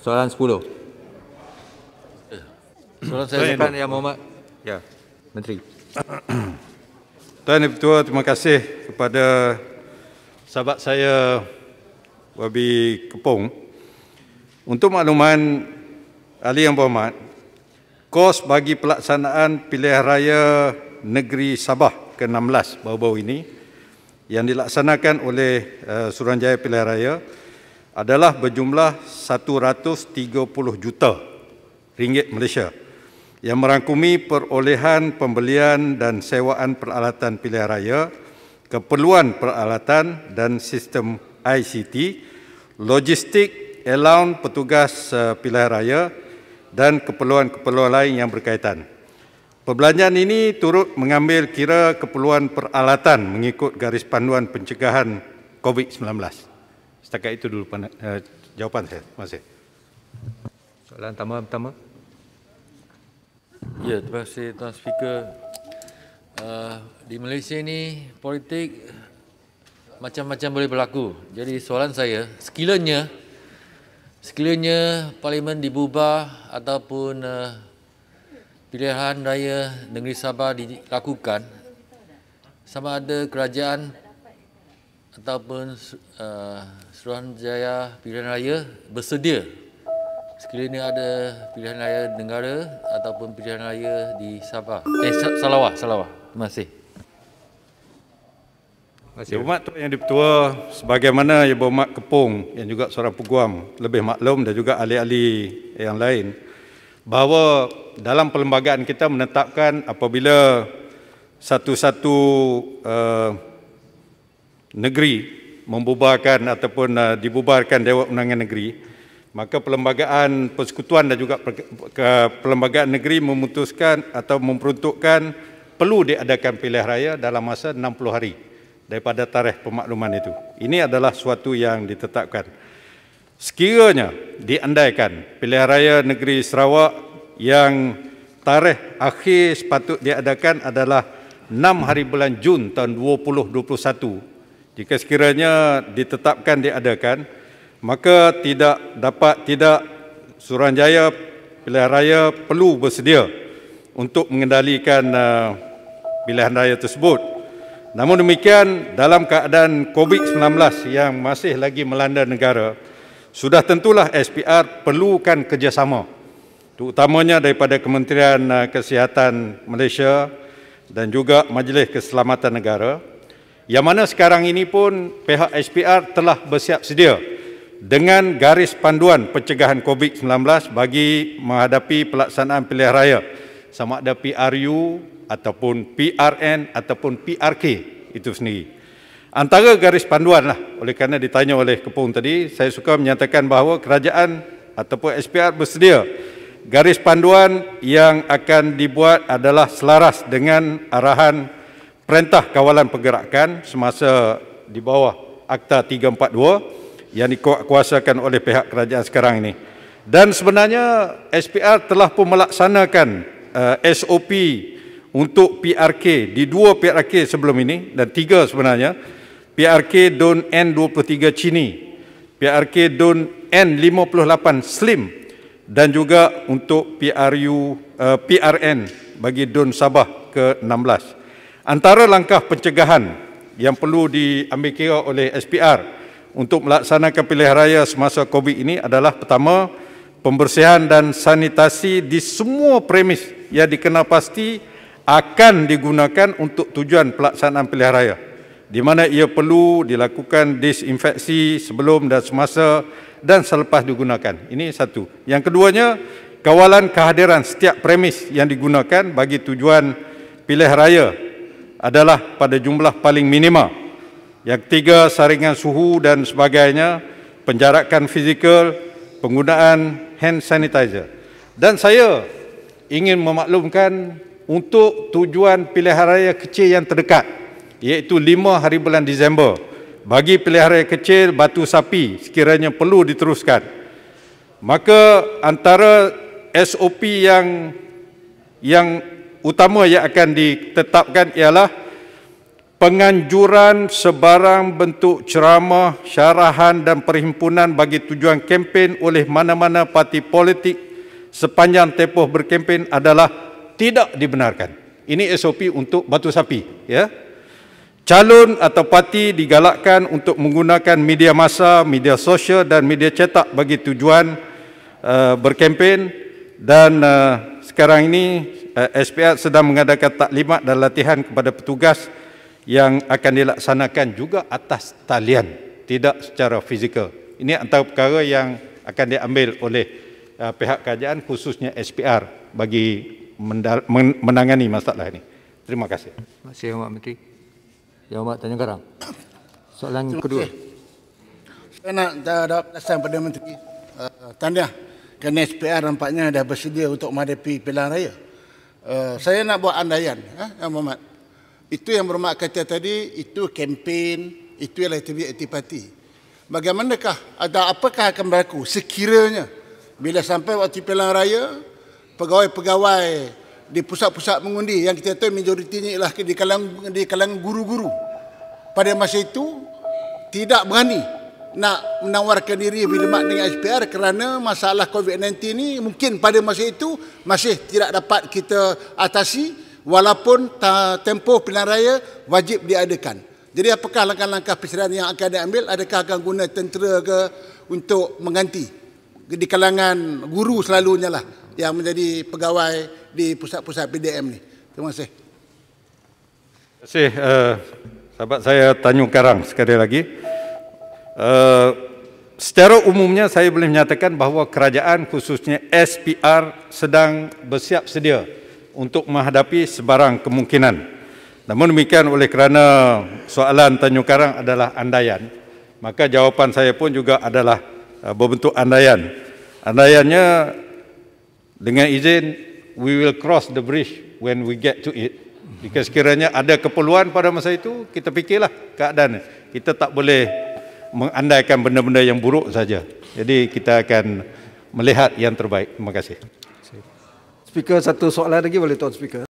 Soalan 10. Soalan saya sekarang Yang Muhammad. Ya, Menteri. Tuan Ketua, terima kasih kepada sahabat saya Wabi Kepung. Untuk makluman Ali yang berhormat, kos bagi pelaksanaan pilihan raya negeri Sabah ke-16 baru-baru ini yang dilaksanakan oleh uh, Suruhanjaya Pilihan Raya adalah berjumlah 130 juta ringgit Malaysia yang merangkumi perolehan pembelian dan sewaan peralatan pilihan raya, keperluan peralatan dan sistem ICT, logistik, allowance petugas eh, pilihan raya dan keperluan-keperluan lain yang berkaitan. Perbelanjaan ini turut mengambil kira keperluan peralatan mengikut garis panduan pencegahan COVID-19. Setakat itu dulu pandang, uh, eh, jawapan saya. Terima kasih. Soalan tambah pertama. Ya, terima kasih Tuan Speaker. Uh, di Malaysia ini politik macam-macam boleh berlaku. Jadi soalan saya, sekiranya sekiranya parlimen dibubar ataupun uh, pilihan raya negeri Sabah dilakukan sama ada kerajaan ataupun uh, eh, Suruhanjaya Pilihan Raya bersedia sekiranya ada pilihan raya negara ataupun pilihan raya di Sabah. Eh, Sarawak, Sarawak. Terima kasih. Terima kasih. Berhormat Yang Dipertua, sebagaimana Yang Berhormat Kepung yang juga seorang peguam lebih maklum dan juga ahli-ahli yang lain bahawa dalam perlembagaan kita menetapkan apabila satu-satu uh, negeri membubarkan ataupun uh, dibubarkan Dewan Undangan Negeri, maka Perlembagaan Persekutuan dan juga per, ke, Perlembagaan Negeri memutuskan atau memperuntukkan perlu diadakan pilihan raya dalam masa 60 hari daripada tarikh pemakluman itu. Ini adalah suatu yang ditetapkan. Sekiranya diandaikan pilihan raya negeri Sarawak yang tarikh akhir sepatut diadakan adalah 6 hari bulan Jun tahun 2021 jika sekiranya ditetapkan diadakan maka tidak dapat tidak Suruhanjaya pilihan raya perlu bersedia untuk mengendalikan uh, pilihan raya tersebut namun demikian dalam keadaan covid-19 yang masih lagi melanda negara sudah tentulah SPR perlukan kerjasama terutamanya daripada Kementerian uh, Kesihatan Malaysia dan juga Majlis Keselamatan Negara yang mana sekarang ini pun pihak SPR telah bersiap sedia dengan garis panduan pencegahan COVID-19 bagi menghadapi pelaksanaan pilihan raya sama ada PRU ataupun PRN ataupun PRK itu sendiri. Antara garis panduan lah, oleh kerana ditanya oleh Kepung tadi, saya suka menyatakan bahawa kerajaan ataupun SPR bersedia garis panduan yang akan dibuat adalah selaras dengan arahan Perintah Kawalan Pergerakan semasa di bawah Akta 342 yang dikuasakan oleh pihak kerajaan sekarang ini. Dan sebenarnya SPR telah pun melaksanakan uh, eh, SOP untuk PRK di dua PRK sebelum ini dan tiga sebenarnya PRK Don N23 Cini, PRK Don N58 Slim dan juga untuk PRU uh, eh, PRN bagi Don Sabah ke 16. Antara langkah pencegahan yang perlu diambil kira oleh SPR untuk melaksanakan pilihan raya semasa COVID ini adalah pertama, pembersihan dan sanitasi di semua premis yang dikenal pasti akan digunakan untuk tujuan pelaksanaan pilihan raya di mana ia perlu dilakukan disinfeksi sebelum dan semasa dan selepas digunakan. Ini satu. Yang keduanya, kawalan kehadiran setiap premis yang digunakan bagi tujuan pilihan raya adalah pada jumlah paling minima. Yang ketiga, saringan suhu dan sebagainya, penjarakan fizikal, penggunaan hand sanitizer. Dan saya ingin memaklumkan untuk tujuan pilihan raya kecil yang terdekat iaitu 5 hari bulan Disember bagi pilihan raya kecil batu sapi sekiranya perlu diteruskan. Maka antara SOP yang yang utama yang akan ditetapkan ialah penganjuran sebarang bentuk ceramah, syarahan dan perhimpunan bagi tujuan kempen oleh mana-mana parti politik sepanjang tempoh berkempen adalah tidak dibenarkan. Ini SOP untuk batu sapi. Ya. Calon atau parti digalakkan untuk menggunakan media masa, media sosial dan media cetak bagi tujuan uh, berkempen dan uh, sekarang ini Eh, SPR sedang mengadakan taklimat dan latihan kepada petugas yang akan dilaksanakan juga atas talian tidak secara fizikal. Ini antara perkara yang akan diambil oleh eh, pihak kerajaan khususnya SPR bagi menangani masalah ini. Terima kasih. Terima kasih Yang Menteri. Yang Amat tanya Karang. Soalan Terima kedua. Saya nak ada perasaan pada Menteri. Tanya. Eh, tanda kerana SPR nampaknya dah bersedia untuk menghadapi pilihan raya. Eh, saya nak buat andaian, eh, Yang eh, Muhammad. Itu yang bermak kata tadi, itu kempen, itu ialah aktiviti antipati. Bagaimanakah, ada apakah akan berlaku sekiranya bila sampai waktu pilihan raya, pegawai-pegawai di pusat-pusat mengundi yang kita tahu majoritinya ialah di kalangan di kalangan guru-guru pada masa itu tidak berani nak menawarkan diri berkhidmat dengan SPR kerana masalah COVID-19 ini mungkin pada masa itu masih tidak dapat kita atasi walaupun tempoh pilihan raya wajib diadakan. Jadi apakah langkah-langkah persediaan yang akan diambil? Adakah akan guna tentera ke untuk mengganti di kalangan guru selalunya lah yang menjadi pegawai di pusat-pusat PDM ni. Terima kasih. Terima kasih uh, sahabat saya Tanjung Karang sekali lagi. Eh, secara umumnya saya boleh menyatakan bahawa kerajaan khususnya SPR sedang bersiap sedia untuk menghadapi sebarang kemungkinan. Namun demikian oleh kerana soalan Tanjung Karang adalah andaian, maka jawapan saya pun juga adalah eh, berbentuk andaian. Andaiannya dengan izin we will cross the bridge when we get to it. Jika sekiranya ada keperluan pada masa itu, kita fikirlah keadaan. Kita tak boleh mengandaikan benda-benda yang buruk saja. Jadi kita akan melihat yang terbaik. Terima kasih. Speaker, satu soalan lagi boleh Tuan Speaker?